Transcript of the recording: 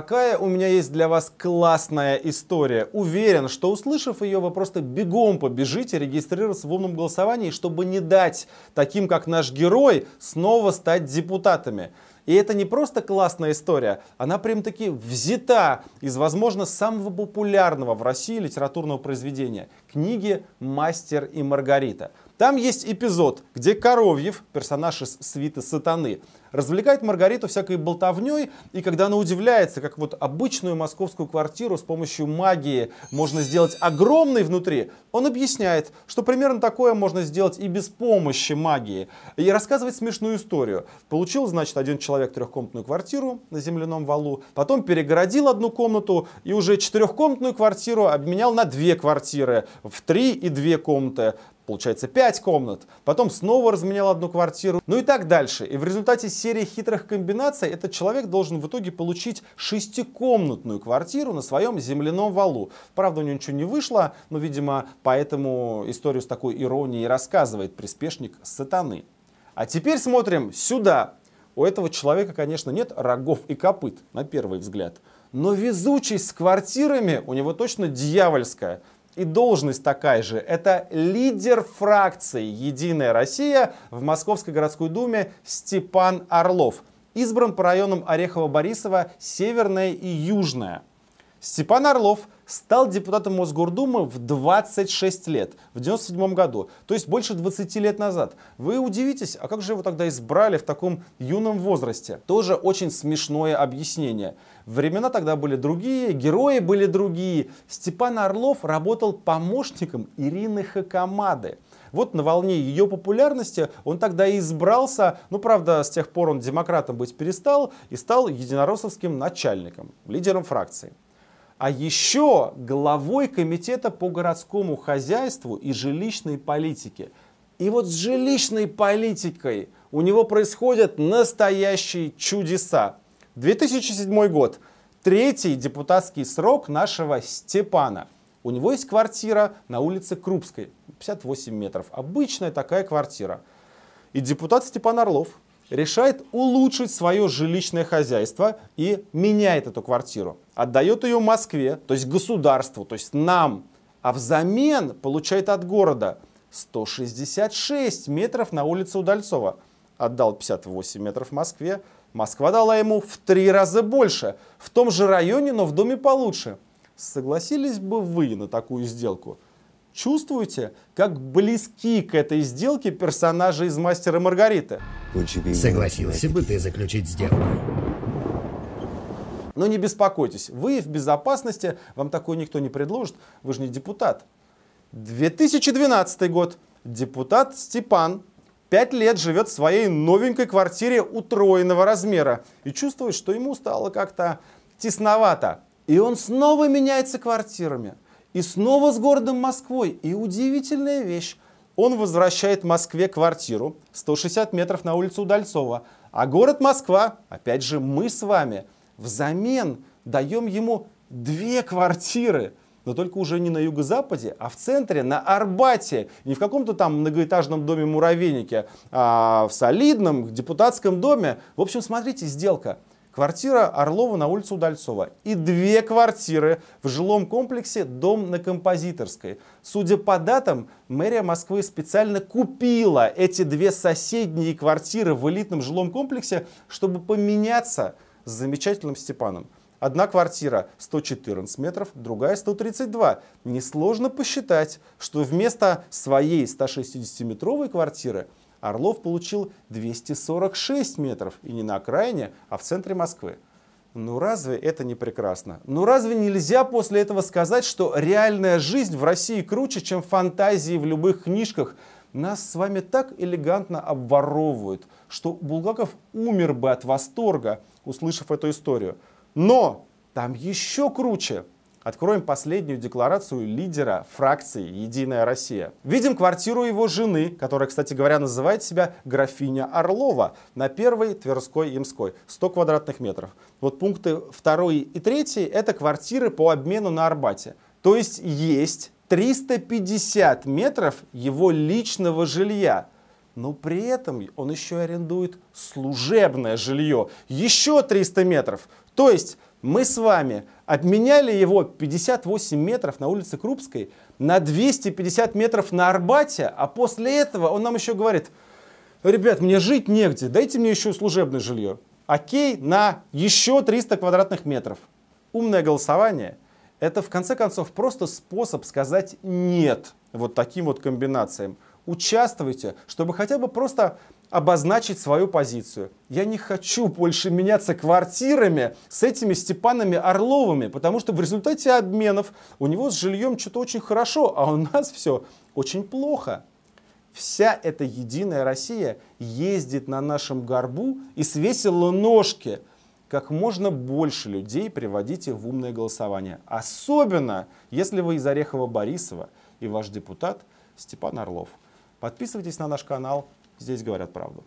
какая у меня есть для вас классная история. Уверен, что услышав ее, вы просто бегом побежите регистрироваться в умном голосовании, чтобы не дать таким, как наш герой, снова стать депутатами. И это не просто классная история, она прям-таки взята из, возможно, самого популярного в России литературного произведения – книги «Мастер и Маргарита». Там есть эпизод, где Коровьев, персонаж из «Свиты сатаны», развлекает Маргариту всякой болтовней, и когда она удивляется, как вот обычную московскую квартиру с помощью магии можно сделать огромной внутри, он объясняет, что примерно такое можно сделать и без помощи магии, и рассказывает смешную историю. Получил, значит, один человек трехкомнатную квартиру на земляном валу, потом перегородил одну комнату и уже четырехкомнатную квартиру обменял на две квартиры, в три и две комнаты, получается пять комнат, потом снова разменял одну квартиру, ну и так дальше. И в результате серии хитрых комбинаций этот человек должен в итоге получить шестикомнатную квартиру на своем земляном валу. Правда, у него ничего не вышло, но, видимо, поэтому историю с такой иронией рассказывает приспешник сатаны. А теперь смотрим сюда. У этого человека, конечно, нет рогов и копыт, на первый взгляд. Но везучесть с квартирами у него точно дьявольская и должность такая же. Это лидер фракции «Единая Россия» в Московской городской думе Степан Орлов. Избран по районам орехово борисово Северное и Южное Степан Орлов – стал депутатом Мосгордумы в 26 лет, в 97 году, то есть больше 20 лет назад. Вы удивитесь, а как же его тогда избрали в таком юном возрасте? Тоже очень смешное объяснение. Времена тогда были другие, герои были другие. Степан Орлов работал помощником Ирины Хакамады. Вот на волне ее популярности он тогда и избрался, ну правда с тех пор он демократом быть перестал и стал единороссовским начальником, лидером фракции а еще главой комитета по городскому хозяйству и жилищной политике. И вот с жилищной политикой у него происходят настоящие чудеса. 2007 год. Третий депутатский срок нашего Степана. У него есть квартира на улице Крупской, 58 метров. Обычная такая квартира. И депутат Степан Орлов решает улучшить свое жилищное хозяйство и меняет эту квартиру отдает ее Москве, то есть государству, то есть нам, а взамен получает от города 166 метров на улице Удальцова. Отдал 58 метров Москве, Москва дала ему в три раза больше, в том же районе, но в доме получше. Согласились бы вы на такую сделку? Чувствуете, как близки к этой сделке персонажи из «Мастера Маргариты»? Согласился бы ты заключить сделку. Но не беспокойтесь, вы в безопасности, вам такое никто не предложит, вы же не депутат. 2012 год. Депутат Степан пять лет живет в своей новенькой квартире утроенного размера и чувствует, что ему стало как-то тесновато. И он снова меняется квартирами. И снова с городом Москвой. И удивительная вещь. Он возвращает Москве квартиру 160 метров на улицу Удальцова. А город Москва, опять же мы с вами – взамен даем ему две квартиры, но только уже не на юго-западе, а в центре, на Арбате. Не в каком-то там многоэтажном доме-муравейнике, а в солидном депутатском доме. В общем, смотрите, сделка. Квартира Орлова на улице Удальцова и две квартиры в жилом комплексе «Дом на Композиторской». Судя по датам, мэрия Москвы специально купила эти две соседние квартиры в элитном жилом комплексе, чтобы поменяться – с замечательным Степаном. Одна квартира 114 метров, другая 132. Несложно посчитать, что вместо своей 160-метровой квартиры Орлов получил 246 метров и не на окраине, а в центре Москвы. Ну разве это не прекрасно? Ну разве нельзя после этого сказать, что реальная жизнь в России круче, чем фантазии в любых книжках? Нас с вами так элегантно обворовывают, что Булгаков умер бы от восторга, услышав эту историю. Но там еще круче. Откроем последнюю декларацию лидера фракции «Единая Россия». Видим квартиру его жены, которая, кстати говоря, называет себя графиня Орлова, на первой Тверской Ямской, 100 квадратных метров. Вот пункты второй и третий это квартиры по обмену на Арбате. То есть есть 350 метров его личного жилья – но при этом он еще арендует служебное жилье, еще 300 метров. То есть мы с вами обменяли его 58 метров на улице Крупской на 250 метров на Арбате, а после этого он нам еще говорит, ребят, мне жить негде, дайте мне еще служебное жилье. Окей, на еще 300 квадратных метров. Умное голосование – это в конце концов просто способ сказать «нет» вот таким вот комбинациям участвуйте, чтобы хотя бы просто обозначить свою позицию. Я не хочу больше меняться квартирами с этими Степанами Орловыми, потому что в результате обменов у него с жильем что-то очень хорошо, а у нас все очень плохо. Вся эта единая Россия ездит на нашем горбу и свесила ножки. Как можно больше людей приводите в умное голосование. Особенно, если вы из Орехова-Борисова и ваш депутат Степан Орлов. Подписывайтесь на наш канал, здесь говорят правду.